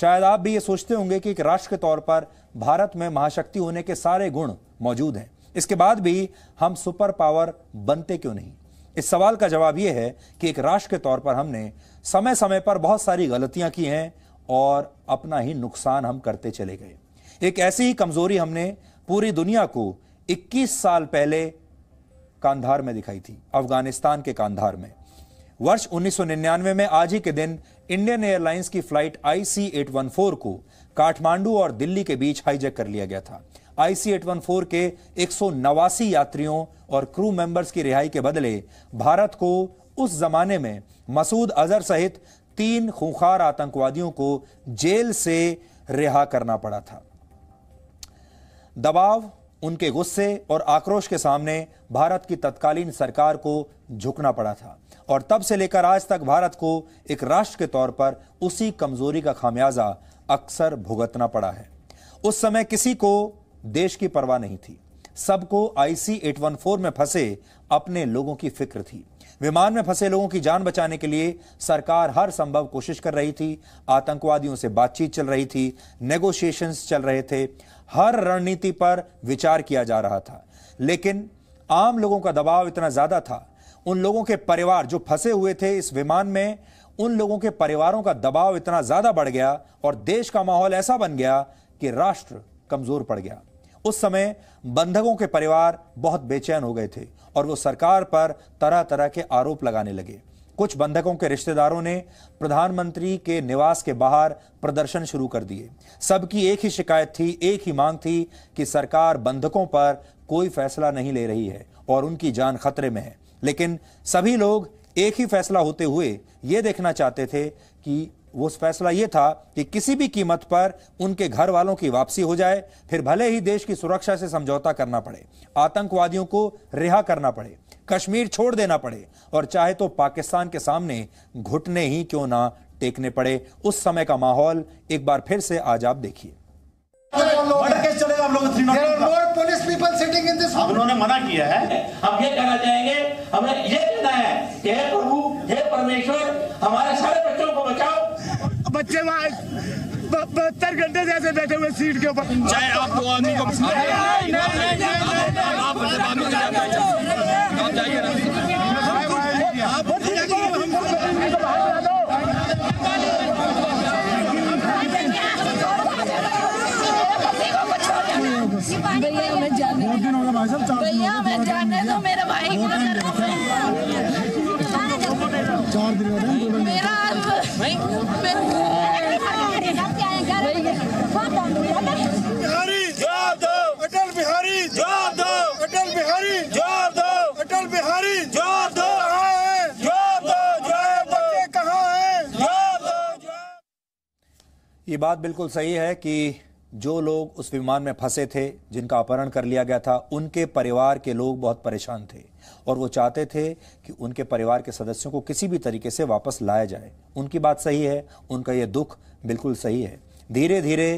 शायद आप भी ये सोचते होंगे कि एक राष्ट्र के तौर पर भारत में महाशक्ति होने के सारे गुण मौजूद हैं इसके बाद भी हम सुपर पावर बनते क्यों नहीं इस सवाल का जवाब यह है कि एक राष्ट्र के तौर पर हमने समय समय पर बहुत सारी गलतियां की हैं और अपना ही नुकसान हम करते चले गए एक ऐसी ही कमजोरी हमने पूरी दुनिया को 21 साल पहले कांधार में दिखाई थी अफगानिस्तान के कांधार में वर्ष 1999 में आज ही के दिन इंडियन एयरलाइंस की फ्लाइट आई को काठमांडू और दिल्ली के बीच हाईजेक कर लिया गया था आईसी फोर के एक यात्रियों और क्रू मेंबर्स की रिहाई के बदले भारत को उस जमाने में मसूद अजहर सहित तीन खूंखार आतंकवादियों को जेल से रिहा करना पड़ा था दबाव उनके गुस्से और आक्रोश के सामने भारत की तत्कालीन सरकार को झुकना पड़ा था और तब से लेकर आज तक भारत को एक राष्ट्र के तौर पर उसी कमजोरी का खामियाजा अक्सर भुगतना पड़ा है उस समय किसी को देश की परवाह नहीं थी सबको आईसी 814 में फंसे अपने लोगों की फिक्र थी विमान में फंसे लोगों की जान बचाने के लिए सरकार हर संभव कोशिश कर रही थी आतंकवादियों से बातचीत चल रही थी नेगोशिएशंस चल रहे थे हर रणनीति पर विचार किया जा रहा था लेकिन आम लोगों का दबाव इतना ज्यादा था उन लोगों के परिवार जो फंसे हुए थे इस विमान में उन लोगों के परिवारों का दबाव इतना ज्यादा बढ़ गया और देश का माहौल ऐसा बन गया कि राष्ट्र कमजोर पड़ गया उस समय बंधकों के परिवार बहुत बेचैन हो गए थे और वो सरकार पर तरह तरह के आरोप लगाने लगे कुछ बंधकों के रिश्तेदारों ने प्रधानमंत्री के निवास के बाहर प्रदर्शन शुरू कर दिए सबकी एक ही शिकायत थी एक ही मांग थी कि सरकार बंधकों पर कोई फैसला नहीं ले रही है और उनकी जान खतरे में है लेकिन सभी लोग एक ही फैसला होते हुए ये देखना चाहते थे कि वो फैसला ये था कि किसी भी कीमत पर उनके घर वालों की वापसी हो जाए फिर भले ही देश की सुरक्षा से समझौता करना पड़े आतंकवादियों को रिहा करना पड़े कश्मीर छोड़ देना पड़े और चाहे तो पाकिस्तान के सामने घुटने ही क्यों ना टेकने पड़े उस समय का माहौल एक बार फिर से आज आप देखिए मना किया है हम ये कहना चाहेंगे हमें ये कहना है कि प्रभु हे परमेश्वर हमारे सारे बच्चों को बचाओ बच्चे बहत्तर घंटे से ऐसे बैठे हुए सीट के ऊपर चाहे आप दो आदमी को भैया जाने दो भाई चार दिन मेरा ये बात बिल्कुल सही है कि जो लोग उस विमान में फंसे थे जिनका अपहरण कर लिया गया था उनके परिवार के लोग बहुत परेशान थे और वो चाहते थे कि उनके परिवार के सदस्यों को किसी भी तरीके से वापस लाया जाए उनकी बात सही है उनका ये दुख बिल्कुल सही है धीरे धीरे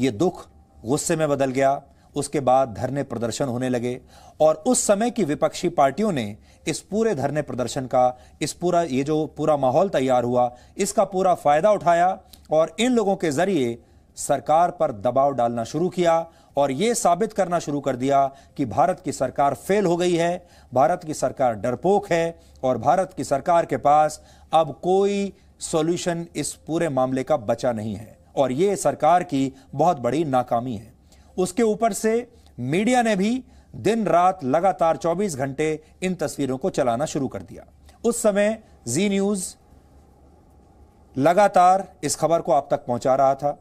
ये दुख गुस्से में बदल गया उसके बाद धरने प्रदर्शन होने लगे और उस समय की विपक्षी पार्टियों ने इस पूरे धरने प्रदर्शन का इस पूरा ये जो पूरा माहौल तैयार हुआ इसका पूरा फायदा उठाया और इन लोगों के जरिए सरकार पर दबाव डालना शुरू किया और ये साबित करना शुरू कर दिया कि भारत की सरकार फेल हो गई है भारत की सरकार डरपोक है और भारत की सरकार के पास अब कोई सॉल्यूशन इस पूरे मामले का बचा नहीं है और ये सरकार की बहुत बड़ी नाकामी है उसके ऊपर से मीडिया ने भी दिन रात लगातार 24 घंटे इन तस्वीरों को चलाना शुरू कर दिया उस समय जी न्यूज लगातार इस खबर को आप तक पहुंचा रहा था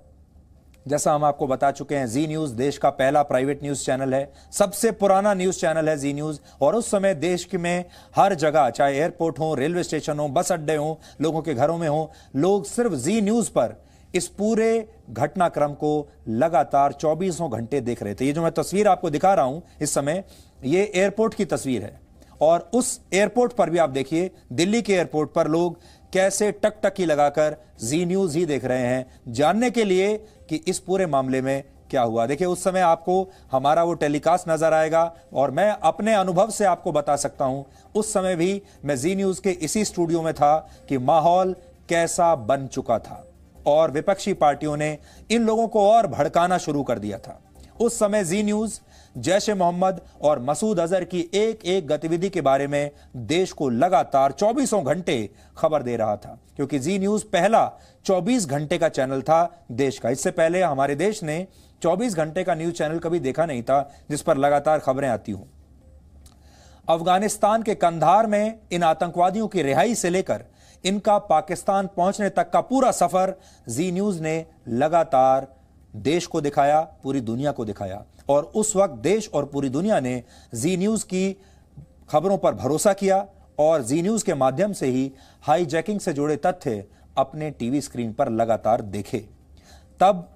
जैसा हम आपको बता चुके हैं जी न्यूज देश का पहला प्राइवेट न्यूज चैनल है सबसे पुराना न्यूज चैनल है जी न्यूज और उस समय देश में हर जगह चाहे एयरपोर्ट हो रेलवे स्टेशन हो बस अड्डे हो लोगों के घरों में हो लोग सिर्फ जी न्यूज पर इस पूरे घटनाक्रम को लगातार चौबीसों घंटे देख रहे थे ये जो मैं तस्वीर आपको दिखा रहा हूं इस समय ये एयरपोर्ट की तस्वीर है और उस एयरपोर्ट पर भी आप देखिए दिल्ली के एयरपोर्ट पर लोग कैसे टकटकी लगाकर जी न्यूज ही देख रहे हैं जानने के लिए कि इस पूरे मामले में क्या हुआ देखिए उस समय आपको हमारा वो टेलीकास्ट नजर आएगा और मैं अपने अनुभव से आपको बता सकता हूं उस समय भी मैं जी न्यूज के इसी स्टूडियो में था कि माहौल कैसा बन चुका था और विपक्षी पार्टियों ने इन लोगों को और भड़काना शुरू कर दिया था उस समय जी न्यूज जैश ए मोहम्मद और मसूद अजहर की एक एक गतिविधि के बारे में देश को लगातार चौबीसों घंटे खबर दे रहा था क्योंकि जी न्यूज पहला 24 घंटे का चैनल था देश का इससे पहले हमारे देश ने 24 घंटे का न्यूज चैनल कभी देखा नहीं था जिस पर लगातार खबरें आती हूं अफगानिस्तान के कंधार में इन आतंकवादियों की रिहाई से लेकर इनका पाकिस्तान पहुंचने तक का पूरा सफर जी न्यूज ने लगातार देश को दिखाया पूरी दुनिया को दिखाया और उस वक्त देश और पूरी दुनिया ने जी न्यूज की खबरों पर भरोसा किया और जी न्यूज के माध्यम से ही हाईजैकिंग से जुड़े तथ्य अपने टीवी स्क्रीन पर लगातार देखे तब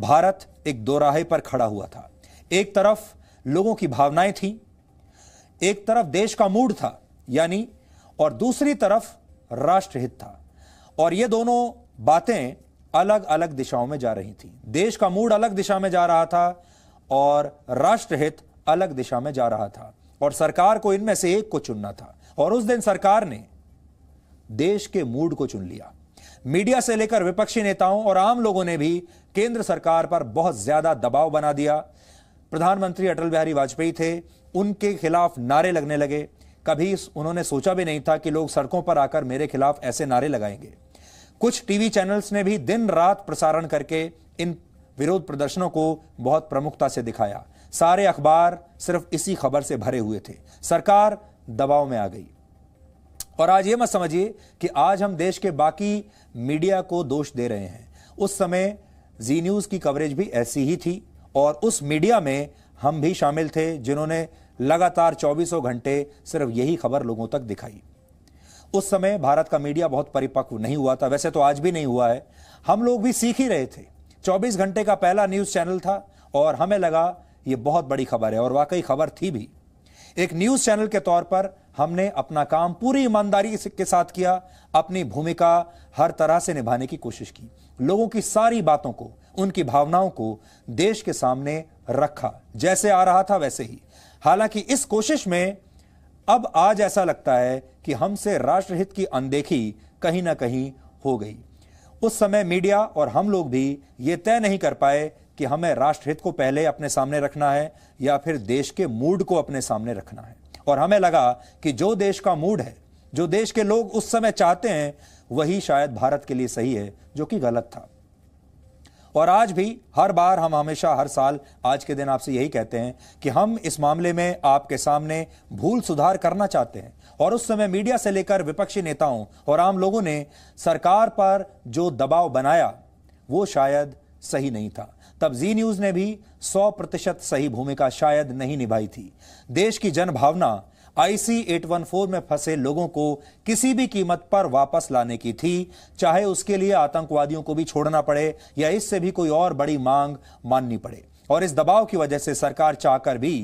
भारत एक दोराहे पर खड़ा हुआ था एक तरफ लोगों की भावनाएं थी एक तरफ देश का मूड था यानी और दूसरी तरफ राष्ट्रहित था और ये दोनों बातें अलग अलग दिशाओं में जा रही थी देश का मूड अलग दिशा में जा रहा था और राष्ट्रहित अलग दिशा में जा रहा था और सरकार को इनमें से एक को चुनना था और उस दिन सरकार ने देश के मूड को चुन लिया मीडिया से लेकर विपक्षी नेताओं और आम लोगों ने भी केंद्र सरकार पर बहुत ज्यादा दबाव बना दिया प्रधानमंत्री अटल बिहारी वाजपेयी थे उनके खिलाफ नारे लगने लगे कभी उन्होंने सोचा भी नहीं था कि लोग सड़कों पर आकर मेरे खिलाफ ऐसे नारे लगाएंगे कुछ टीवी चैनल्स ने भी दिन रात प्रसारण करके इन विरोध प्रदर्शनों को बहुत प्रमुखता से दिखाया सारे अखबार सिर्फ इसी खबर से भरे हुए थे सरकार दबाव में आ गई और आज ये मत समझिए कि आज हम देश के बाकी मीडिया को दोष दे रहे हैं उस समय जी न्यूज़ की कवरेज भी ऐसी ही थी और उस मीडिया में हम भी शामिल थे जिन्होंने लगातार चौबीसों घंटे सिर्फ यही खबर लोगों तक दिखाई उस समय भारत का मीडिया बहुत परिपक्व नहीं हुआ था वैसे तो आज भी नहीं हुआ है हम लोग भी सीख ही रहे थे 24 घंटे का पहला न्यूज़ चैनल था और हमें लगा ये बहुत बड़ी खबर है और वाकई खबर थी भी एक न्यूज़ चैनल के तौर पर हमने अपना काम पूरी ईमानदारी के साथ किया अपनी भूमिका हर तरह से निभाने की कोशिश की लोगों की सारी बातों को उनकी भावनाओं को देश के सामने रखा जैसे आ रहा था वैसे ही हालांकि इस कोशिश में अब आज ऐसा लगता है कि हमसे राष्ट्रहित की अनदेखी कहीं ना कहीं हो गई उस समय मीडिया और हम लोग भी ये तय नहीं कर पाए कि हमें राष्ट्रहित को पहले अपने सामने रखना है या फिर देश के मूड को अपने सामने रखना है और हमें लगा कि जो देश का मूड है जो देश के लोग उस समय चाहते हैं वही शायद भारत के लिए सही है जो कि गलत था और आज भी हर बार हम हमेशा हर साल आज के दिन आपसे यही कहते हैं कि हम इस मामले में आपके सामने भूल सुधार करना चाहते हैं और उस समय मीडिया से लेकर विपक्षी नेताओं और आम लोगों ने सरकार पर जो दबाव बनाया वो शायद सही नहीं था तब जी न्यूज ने भी 100 प्रतिशत सही भूमिका शायद नहीं निभाई थी देश की जनभावना भावना आईसी 814 में फंसे लोगों को किसी भी कीमत पर वापस लाने की थी चाहे उसके लिए आतंकवादियों को भी छोड़ना पड़े या इससे भी कोई और बड़ी मांग माननी पड़े और इस दबाव की वजह से सरकार चाहकर भी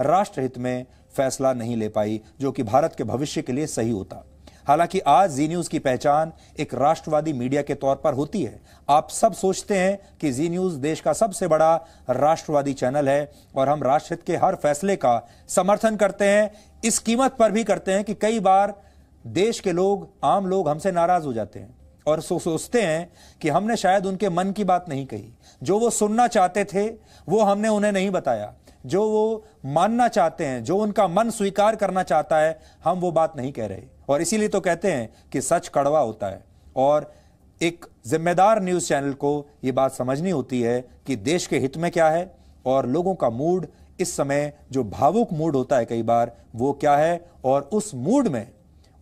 राष्ट्रहित में फैसला नहीं ले पाई जो कि भारत के भविष्य के लिए सही होता हालांकि आज जी न्यूज की पहचान एक राष्ट्रवादी मीडिया के तौर पर होती है आप सब सोचते हैं कि जी न्यूज देश का सबसे बड़ा राष्ट्रवादी चैनल है और हम राष्ट्रहित के हर फैसले का समर्थन करते हैं इस कीमत पर भी करते हैं कि कई बार देश के लोग आम लोग हमसे नाराज हो जाते हैं और सो सोचते हैं कि हमने शायद उनके मन की बात नहीं कही जो वो सुनना चाहते थे वो हमने उन्हें नहीं बताया जो वो मानना चाहते हैं जो उनका मन स्वीकार करना चाहता है हम वो बात नहीं कह रहे और इसीलिए तो कहते हैं कि सच कड़वा होता है और एक जिम्मेदार न्यूज़ चैनल को ये बात समझनी होती है कि देश के हित में क्या है और लोगों का मूड इस समय जो भावुक मूड होता है कई बार वो क्या है और उस मूड में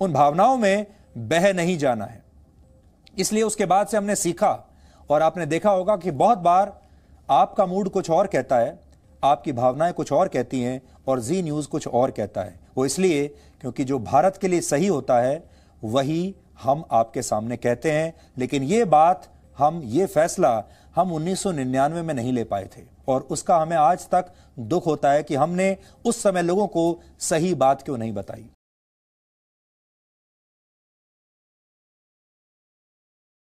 उन भावनाओं में बह नहीं जाना है इसलिए उसके बाद से हमने सीखा और आपने देखा होगा कि बहुत बार आपका मूड कुछ और कहता है आपकी भावनाएं कुछ और कहती हैं और जी न्यूज़ कुछ और कहता है वो इसलिए क्योंकि जो भारत के लिए सही होता है वही हम आपके सामने कहते हैं लेकिन ये बात हम ये फैसला हम 1999 में नहीं ले पाए थे और उसका हमें आज तक दुख होता है कि हमने उस समय लोगों को सही बात क्यों नहीं बताई